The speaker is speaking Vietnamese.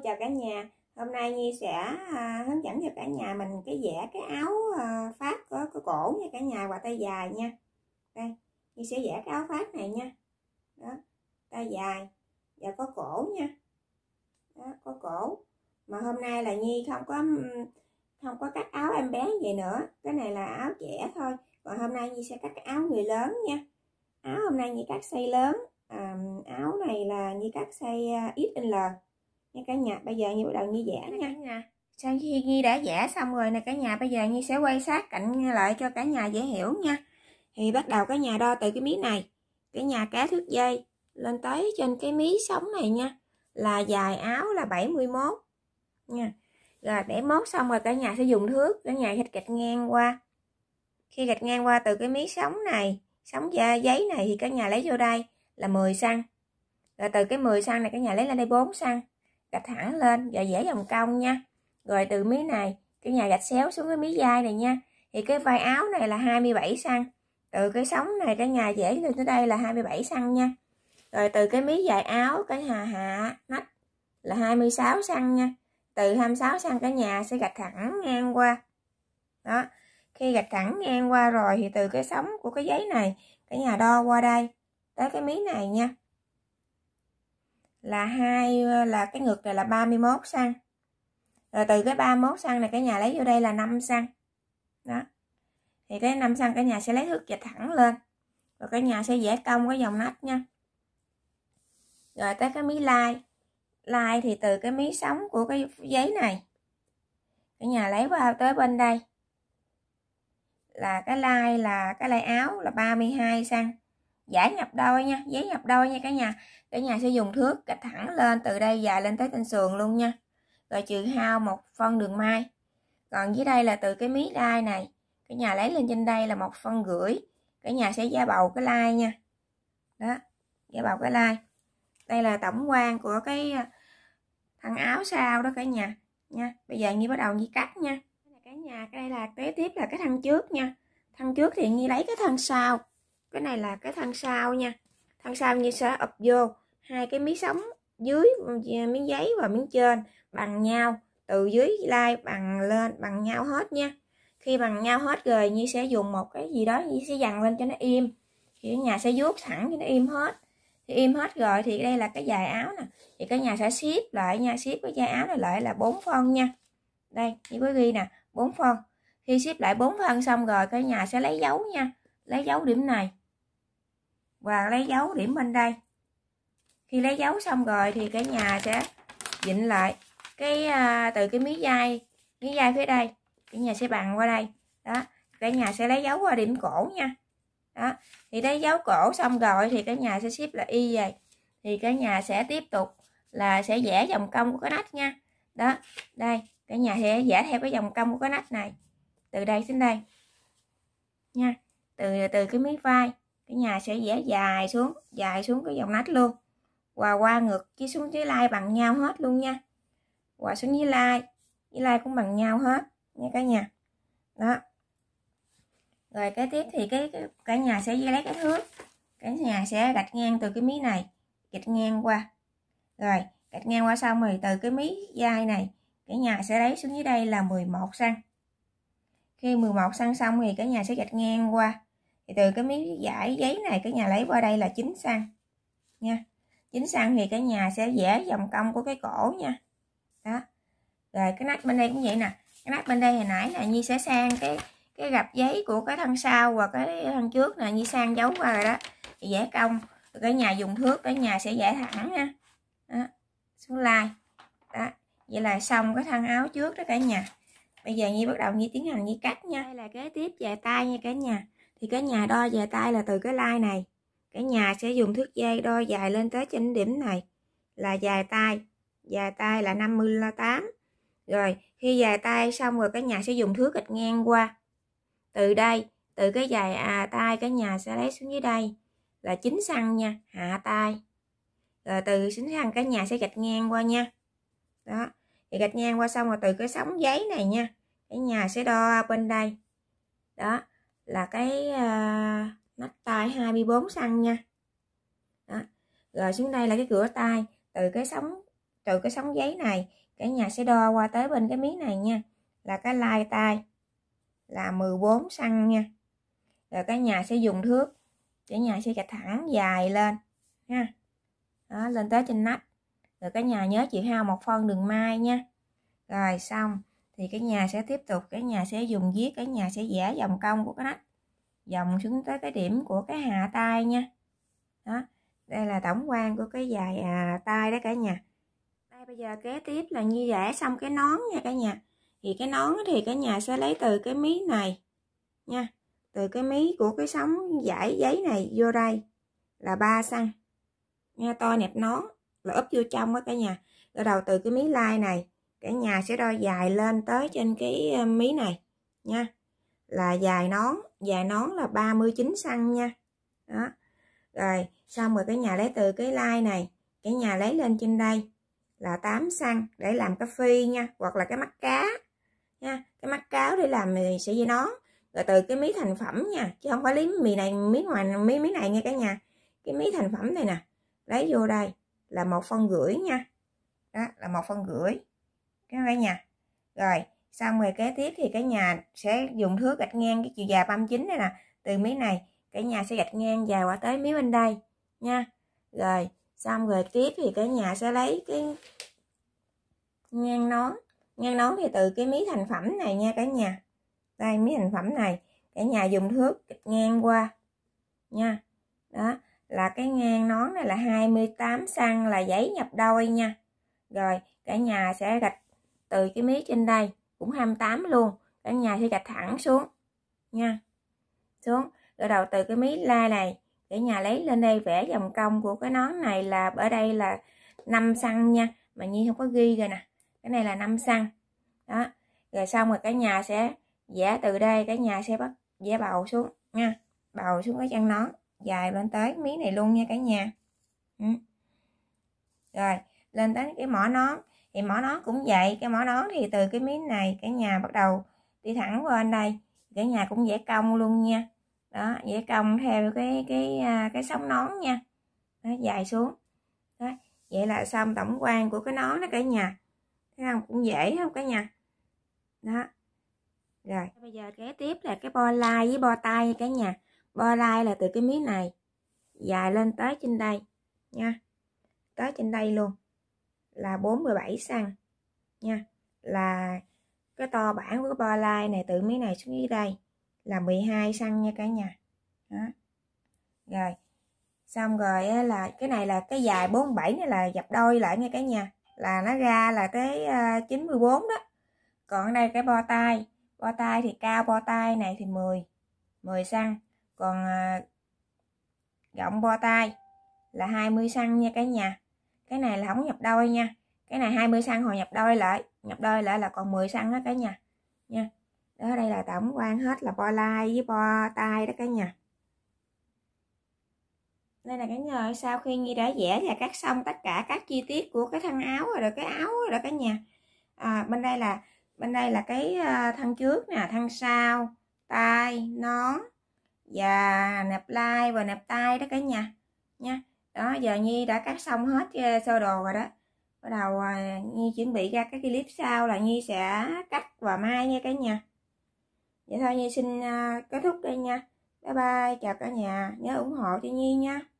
chào cả nhà hôm nay Nhi sẽ à, hướng dẫn cho cả nhà mình cái vẽ cái áo à, phát có, có cổ nha cả nhà và tay dài nha đây Nhi sẽ vẽ cái áo phát này nha đó tay dài và có cổ nha đó có cổ mà hôm nay là Nhi không có không có cắt áo em bé vậy nữa cái này là áo trẻ thôi còn hôm nay Nhi sẽ cắt áo người lớn nha áo hôm nay Nhi cắt xây lớn à, áo này là Nhi cắt à, xây l nha cả nhà bây giờ như bắt đầu như giả nha sau khi Nhi đã vẽ xong rồi nè cả nhà bây giờ Nhi sẽ quay sát cạnh lại cho cả nhà dễ hiểu nha thì bắt đầu cả nhà đo từ cái mí này cái nhà cá thước dây lên tới trên cái mí sống này nha là dài áo là 71 nha rồi để mốt xong rồi cả nhà sẽ dùng thước cả nhà sẽ gạch ngang qua khi gạch ngang qua từ cái mí sống này sống da giấy này thì cả nhà lấy vô đây là 10 xăng rồi từ cái 10 xăng này cả nhà lấy lên đây 4 xăng gạch thẳng lên và vẽ vòng cong nha rồi từ mí này cái nhà gạch xéo xuống cái mí vai này nha thì cái vai áo này là 27 xăng từ cái sóng này cái nhà dễ lên tới đây là 27 xăng nha rồi từ cái mí dài áo cái hà hạ nách là 26 xăng nha từ 26 xăng cái nhà sẽ gạch thẳng ngang qua đó khi gạch thẳng ngang qua rồi thì từ cái sóng của cái giấy này cái nhà đo qua đây tới cái mí này nha là hai ờ, là cái ngực này là 31 xăng rồi từ cái 31 xăng này cái nhà lấy vô đây là 5 xăng đó thì cái 5 xăng cái nhà sẽ lấy thước dịch thẳng lên rồi cái nhà sẽ vẽ cong cái dòng nách nha rồi tới cái mí lai lai thì từ cái mí sống của cái giấy này cái nhà lấy qua tới bên đây là cái lai là cái lai áo là 32 xăng giải nhập đôi nha giấy nhập đôi nha cả nhà cả nhà sẽ dùng thước gạch thẳng lên từ đây dài lên tới thanh sườn luôn nha rồi trừ hao một phân đường may còn dưới đây là từ cái mí đai này cả nhà lấy lên trên đây là một phân gửi cả nhà sẽ gia bầu cái lai nha đó gia bầu cái lai đây là tổng quan của cái à, thằng áo sao đó cả nhà nha bây giờ như bắt đầu như cắt nha cả nhà cái đây là kế tiếp là cái thân trước nha thân trước thì như lấy cái thân sau cái này là cái thân sau nha thân sau như sẽ ập vô hai cái miếng sống dưới ừ, miếng giấy và miếng trên bằng nhau từ dưới lai bằng lên bằng nhau hết nha khi bằng nhau hết rồi như sẽ dùng một cái gì đó như sẽ dằn lên cho nó im thì nhà sẽ vuốt thẳng cho nó im hết thì im hết rồi thì đây là cái dài áo nè thì cái nhà sẽ xếp lại nha xếp cái dài áo này lại là bốn phân nha đây như quý ghi nè bốn phân khi xếp lại bốn phân xong rồi cái nhà sẽ lấy dấu nha lấy dấu điểm này và lấy dấu điểm bên đây khi lấy dấu xong rồi thì cả nhà sẽ vịn lại cái à, từ cái mí dai mí dai phía đây cả nhà sẽ bằng qua đây đó cả nhà sẽ lấy dấu qua điểm cổ nha đó thì lấy dấu cổ xong rồi thì cả nhà sẽ ship là y về thì cả nhà sẽ tiếp tục là sẽ vẽ dòng cong của cái nách nha đó đây cả nhà sẽ vẽ theo cái dòng cong của cái nách này từ đây đến đây nha từ từ cái mí vai cái nhà sẽ vẽ dài xuống dài xuống cái dòng nách luôn và qua ngược chia xuống dưới lai bằng nhau hết luôn nha qua xuống dưới lai Dưới lai cũng bằng nhau hết nha cả nhà Đó Rồi cái tiếp thì cái, cả nhà sẽ lấy cái thước Cả nhà sẽ gạch ngang từ cái mí này Gạch ngang qua Rồi gạch ngang qua xong rồi từ cái mí dai này Cả nhà sẽ lấy xuống dưới đây là 11 xăng Khi 11 xăng xong thì cả nhà sẽ gạch ngang qua thì từ cái miếng giải giấy này cái nhà lấy qua đây là chín xăng nha chính sang thì cái nhà sẽ dễ dòng cong của cái cổ nha đó rồi cái nách bên đây cũng vậy nè cái nách bên đây hồi nãy là nhi sẽ sang cái cái gặp giấy của cái thân sau và cái thân trước nè nhi sang giấu qua rồi đó thì dễ cong cái nhà dùng thước cái nhà sẽ dễ thẳng nha đó xuống lai đó vậy là xong cái thân áo trước đó cả nhà bây giờ nhi bắt đầu nhi tiến hành nhi cắt nha đây là kế tiếp về tay nha cả nhà thì cái nhà đo về tay là từ cái lai này cả nhà sẽ dùng thước dây đo dài lên tới trên điểm này là dài tay dài tay là 58 rồi khi dài tay xong rồi cả nhà sẽ dùng thước gạch ngang qua từ đây từ cái dài à tay cả nhà sẽ lấy xuống dưới đây là chín xăng nha hạ tay rồi từ 9 xăng cả nhà sẽ gạch ngang qua nha đó thì gạch ngang qua xong rồi từ cái sóng giấy này nha cái nhà sẽ đo bên đây đó là cái uh, nách tay 24 xăng nha đó. rồi xuống đây là cái cửa tay từ cái sóng từ cái sóng giấy này cả nhà sẽ đo qua tới bên cái miếng này nha là cái lai tay là 14 xăng nha rồi cả nhà sẽ dùng thước cả nhà sẽ chặt thẳng dài lên nha đó, lên tới trên nách rồi cả nhà nhớ chị hao một phân đường mai nha rồi xong thì cái nhà sẽ tiếp tục cái nhà sẽ dùng viết cái nhà sẽ vẽ vòng cong của cái nách dòng xuống tới cái điểm của cái hạ tay nha đó đây là tổng quan của cái dài à, tay đó cả nhà đây bây giờ kế tiếp là như vẽ xong cái nón nha cả nhà thì cái nón thì cả nhà sẽ lấy từ cái mí này nha từ cái mí của cái sóng giải giấy này vô đây là 3 xăng nha to nẹp nón là úp vô trong đó cả nhà rồi đầu từ cái mí lai này cả nhà sẽ đo dài lên tới trên cái ờ, mí này nha là dài nón dài nón là 39 xăng nha đó rồi xong rồi cái nhà lấy từ cái lai này cái nhà lấy lên trên đây là 8 xăng để làm cái phi nha hoặc là cái mắt cá nha cái mắt cáo để làm sợi dây nón rồi từ cái mí thành phẩm nha chứ không phải lấy mì này mí ngoài mí mí này nha cả nhà cái mí thành phẩm này nè lấy vô đây là một phân gửi nha đó là một phân gửi, cái cả nhà rồi xong rồi kế tiếp thì cái nhà sẽ dùng thước gạch ngang cái chiều dài 39 này nè từ miếng này cái nhà sẽ gạch ngang dài qua tới miếng bên đây nha rồi xong rồi tiếp thì cái nhà sẽ lấy cái ngang nón ngang nón thì từ cái mí thành phẩm này nha cả nhà đây mí thành phẩm này cả nhà dùng thước gạch ngang qua nha đó là cái ngang nón này là 28 xăng là giấy nhập đôi nha rồi cả nhà sẽ gạch từ cái mí trên đây cũng 28 luôn cả nhà sẽ gạch thẳng xuống nha xuống rồi đầu từ cái mí la này cả nhà lấy lên đây vẽ vòng cong của cái nón này là ở đây là 5 xăng nha mà nhi không có ghi rồi nè cái này là 5 xăng đó rồi xong rồi cả nhà sẽ vẽ từ đây cả nhà sẽ bắt vẽ bầu xuống nha bầu xuống cái chân nón dài lên tới mí này luôn nha cả nhà ừ. rồi lên tới cái mỏ nón thì mỏ nón cũng vậy cái mỏ nón thì từ cái miếng này cả nhà bắt đầu đi thẳng qua bên đây cả nhà cũng dễ cong luôn nha đó dễ cong theo cái cái à, cái sóng nón nha đó, dài xuống đó. vậy là xong tổng quan của cái nón đó cả nhà thấy không cũng dễ không cả nhà đó rồi bây giờ kế tiếp là cái bo lai với bo tay nha cả nhà bo lai là từ cái miếng này dài lên tới trên đây nha tới trên đây luôn là 47 xăng nha là cái to bản của cái bo lai này từ mấy này xuống dưới đây là 12 xăng nha cả nhà đó rồi xong rồi là cái này là cái dài 47 này là dập đôi lại nha cả nhà là nó ra là tới 94 ờ, đó còn đây cái bo tay bo tay thì cao bo tay này thì 10 10 xăng còn ờ, rộng bo tay là 20 xăng nha cả nhà cái này là không nhập đôi nha cái này 20 xăng hồi nhập đôi lại nhập đôi lại là còn 10 xăng đó cả nhà nha đó đây là tổng quan hết là bo lai với bo tay đó cả nhà đây là cái nhà sau khi Nhi đã vẽ và cắt xong tất cả các chi tiết của cái thân áo rồi cái áo rồi cả nhà à, bên đây là bên đây là cái ờ, thân trước nè thân sau tay nón và nẹp lai và nẹp tay đó cả nhà nha đó giờ nhi đã cắt xong hết ờ, sơ đồ rồi đó bắt đầu ờ, nhi chuẩn bị ra cái clip sau là nhi sẽ cắt và mai nha cả nhà vậy thôi nhi xin ờ, kết thúc đây nha bye bye chào cả nhà nhớ ủng hộ cho nhi nha